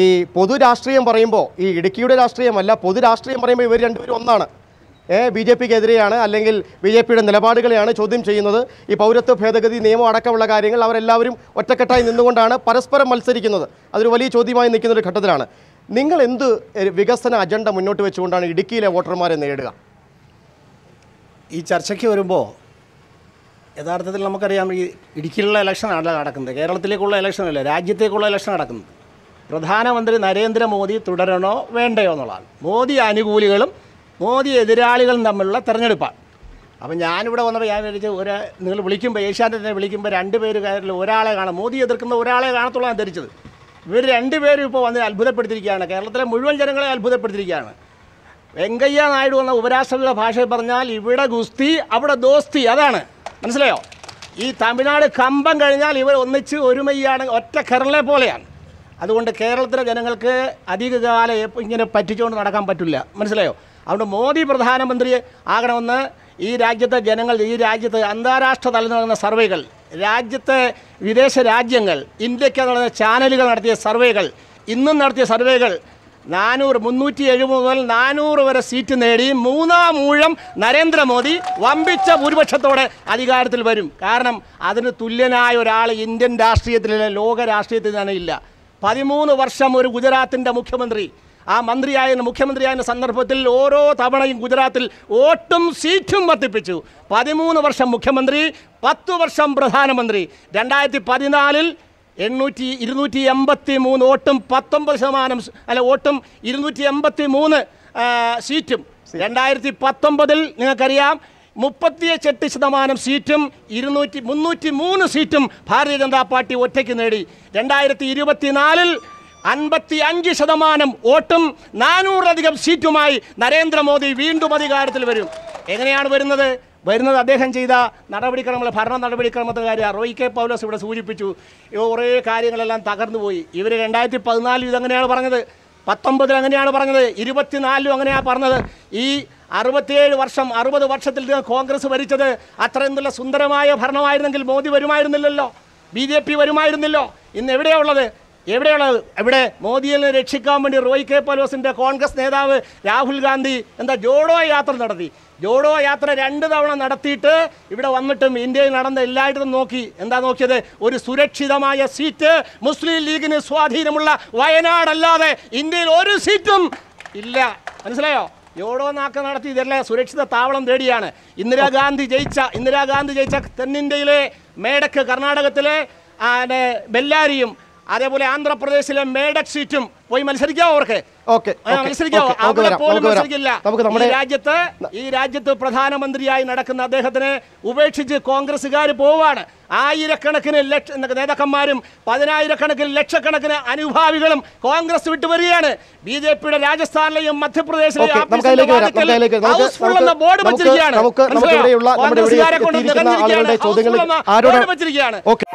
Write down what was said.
ഈ പൊതു രാഷ്ട്രീയം പറയുമ്പോൾ ഈ ഇടുക്കിയുടെ രാഷ്ട്രീയമല്ല പൊതു രാഷ്ട്രീയം പറയുമ്പോൾ ഇവർ രണ്ടുപേരും ഒന്നാണ് ബി ജെ എതിരെയാണ് അല്ലെങ്കിൽ ബി ജെ പിയുടെ നിലപാടുകളെയാണ് ചോദ്യം ചെയ്യുന്നത് ഈ പൗരത്വ ഭേദഗതി നിയമം അടക്കമുള്ള കാര്യങ്ങൾ അവരെല്ലാവരും ഒറ്റക്കെട്ടായി നിന്നുകൊണ്ടാണ് പരസ്പരം മത്സരിക്കുന്നത് അതൊരു വലിയ ചോദ്യമായി നിൽക്കുന്ന ഒരു ഘട്ടത്തിലാണ് നിങ്ങൾ എന്ത് വികസന അജണ്ട മുന്നോട്ട് വെച്ചുകൊണ്ടാണ് ഇടുക്കിയിലെ വോട്ടർമാരെ നേടുക ഈ ചർച്ചയ്ക്ക് വരുമ്പോൾ യഥാർത്ഥത്തിൽ നമുക്കറിയാം ഈ ഇടുക്കിയിലുള്ള അല്ല നടക്കുന്നത് കേരളത്തിലേക്കുള്ള ഇലക്ഷൻ അല്ല രാജ്യത്തേക്കുള്ള ഇലക്ഷൻ നടക്കുന്നത് പ്രധാനമന്ത്രി നരേന്ദ്രമോദി തുടരണോ വേണ്ടയോ എന്നുള്ളതാണ് മോദി അനുകൂലികളും മോദി എതിരാളികളും തമ്മിലുള്ള തെരഞ്ഞെടുപ്പാണ് അപ്പം ഞാനിവിടെ വന്നപ്പോൾ ഞാൻ വിചാരിച്ചു ഒരു നിങ്ങൾ വിളിക്കുമ്പോൾ ഏഷ്യാനെറ്റിനെ വിളിക്കുമ്പോൾ രണ്ട് പേര് കാര്യത്തിൽ ഒരാളെ കാണാം മോദി എതിർക്കുന്ന ഒരാളെ കാണത്തുള്ള ഞാൻ ധരിച്ചത് ഇവർ പേരും ഇപ്പോൾ വന്ന് അത്ഭുതപ്പെടുത്തിയിരിക്കുകയാണ് കേരളത്തിലെ മുഴുവൻ ജനങ്ങളെ അത്ഭുതപ്പെടുത്തിയിരിക്കുകയാണ് വെങ്കയ്യ നായിഡു എന്ന ഉപരാഷ്ട്രപതിയുടെ ഭാഷയിൽ പറഞ്ഞാൽ ഇവിടെ ഗുസ്തി അവിടെ ദോസ്തി അതാണ് മനസ്സിലായോ ഈ തമിഴ്നാട് കമ്പം കഴിഞ്ഞാൽ ഇവർ ഒന്നിച്ച് ഒരുമയാണ് ഒറ്റ കരളെ പോലെയാണ് അതുകൊണ്ട് കേരളത്തിലെ ജനങ്ങൾക്ക് അധികകാലം ഇങ്ങനെ പറ്റിച്ചുകൊണ്ട് നടക്കാൻ പറ്റില്ല മനസ്സിലായോ അതുകൊണ്ട് മോദി പ്രധാനമന്ത്രി ആകണമെന്ന് ഈ രാജ്യത്തെ ജനങ്ങൾ ഈ രാജ്യത്തെ അന്താരാഷ്ട്ര തലത്തിൽ നടന്ന സർവേകൾ രാജ്യത്തെ വിദേശ രാജ്യങ്ങൾ ഇന്ത്യക്ക് നടന്ന ചാനലുകൾ നടത്തിയ സർവേകൾ ഇന്നും നടത്തിയ സർവേകൾ നാനൂറ് മുന്നൂറ്റി എഴുപത് മുതൽ നാനൂറ് വരെ സീറ്റ് നേടി മൂന്നാം ഊഴം നരേന്ദ്രമോദി വമ്പിച്ച ഭൂരിപക്ഷത്തോടെ അധികാരത്തിൽ വരും കാരണം അതിന് തുല്യനായ ഒരാൾ ഇന്ത്യൻ രാഷ്ട്രീയത്തിലെ ലോക രാഷ്ട്രീയത്തിൽ തന്നെ ഇല്ല പതിമൂന്ന് വർഷം ഒരു ഗുജറാത്തിൻ്റെ മുഖ്യമന്ത്രി ആ മന്ത്രിയായ മുഖ്യമന്ത്രിയായ സന്ദർഭത്തിൽ ഓരോ തവണയും ഗുജറാത്തിൽ ഓട്ടും സീറ്റും വർദ്ധിപ്പിച്ചു പതിമൂന്ന് വർഷം മുഖ്യമന്ത്രി പത്ത് വർഷം പ്രധാനമന്ത്രി രണ്ടായിരത്തി പതിനാലിൽ എണ്ണൂറ്റി ഇരുന്നൂറ്റി എൺപത്തി മൂന്ന് ഓട്ടും പത്തൊമ്പത് ശതമാനം അല്ല ഓട്ടും ഇരുന്നൂറ്റി എൺപത്തി മൂന്ന് സീറ്റും രണ്ടായിരത്തി പത്തൊമ്പതിൽ നിങ്ങൾക്കറിയാം മുപ്പത്തി എട്ട് ശതമാനം സീറ്റും ഇരുന്നൂറ്റി മുന്നൂറ്റി മൂന്ന് സീറ്റും ഭാരതീയ ജനതാ പാർട്ടി ഒറ്റയ്ക്ക് നേടി രണ്ടായിരത്തി ഇരുപത്തിനാലിൽ അൻപത്തി അഞ്ച് ശതമാനം വോട്ടും നാനൂറിലധികം സീറ്റുമായി നരേന്ദ്രമോദി വീണ്ടും അധികാരത്തിൽ വരും എങ്ങനെയാണ് വരുന്നത് വരുന്നത് അദ്ദേഹം ചെയ്ത നടപടിക്രമങ്ങൾ ഭരണ നടപടിക്രമത്തിൻ്റെ കാര്യം റോയ് കെ പൗലോസ് ഇവിടെ സൂചിപ്പിച്ചു കുറേ കാര്യങ്ങളെല്ലാം തകർന്നു പോയി ഇവർ രണ്ടായിരത്തി പതിനാലിൽ ഇതങ്ങനെയാണ് പറഞ്ഞത് പത്തൊമ്പതിൽ അങ്ങനെയാണ് പറഞ്ഞത് ഇരുപത്തിനാലിലും അങ്ങനെയാണ് പറഞ്ഞത് ഈ അറുപത്തിയേഴ് വർഷം അറുപത് വർഷത്തിൽ കോൺഗ്രസ് ഭരിച്ചത് അത്രയും നല്ല സുന്ദരമായ ഭരണമായിരുന്നെങ്കിൽ മോദി വരുമായിരുന്നില്ലല്ലോ ബി ജെ പി വരുമായിരുന്നില്ലോ ഇന്ന് എവിടെയുള്ളത് എവിടെയുള്ളത് എവിടെ മോദിയെ രക്ഷിക്കാൻ വേണ്ടി റോയ് കെ പലോസിൻ്റെ കോൺഗ്രസ് നേതാവ് രാഹുൽ ഗാന്ധി എന്താ ജോഡോ യാത്ര നടത്തി ജോഡോ യാത്ര രണ്ട് തവണ നടത്തിയിട്ട് ഇവിടെ വന്നിട്ടും ഇന്ത്യയിൽ നടന്ന എല്ലായിടത്തും നോക്കി എന്താ നോക്കിയത് ഒരു സുരക്ഷിതമായ സീറ്റ് മുസ്ലിം ലീഗിന് സ്വാധീനമുള്ള വയനാടല്ലാതെ ഇന്ത്യയിൽ ഒരു സീറ്റും ഇല്ല മനസ്സിലായോ എവിടോ നടത്തി ഇതെല്ലാം സുരക്ഷിത താവളം തേടിയാണ് ഇന്ദിരാഗാന്ധി ജയിച്ച ഇന്ദിരാഗാന്ധി ജയിച്ച തെന്നിന്ത്യയിലെ മേടക്ക് കർണാടകത്തിലെ ബെല്ലാരിയും അതേപോലെ ആന്ധ്രാപ്രദേശിലെ മേടക് സീറ്റും പോയി മത്സരിക്കാം അവർക്ക് രാജ്യത്ത് ഈ രാജ്യത്ത് പ്രധാനമന്ത്രിയായി നടക്കുന്ന അദ്ദേഹത്തിനെ ഉപേക്ഷിച്ച് കോൺഗ്രസുകാർ പോവാണ് ആയിരക്കണക്കിന് ലക്ഷ നേതാക്കന്മാരും പതിനായിരക്കണക്കിന് ലക്ഷക്കണക്കിന് അനുഭാവികളും കോൺഗ്രസ് വിട്ടുവരികയാണ് ബി ജെ പിയുടെ രാജസ്ഥാനിലെയും മധ്യപ്രദേശിലെയും ബോർഡ്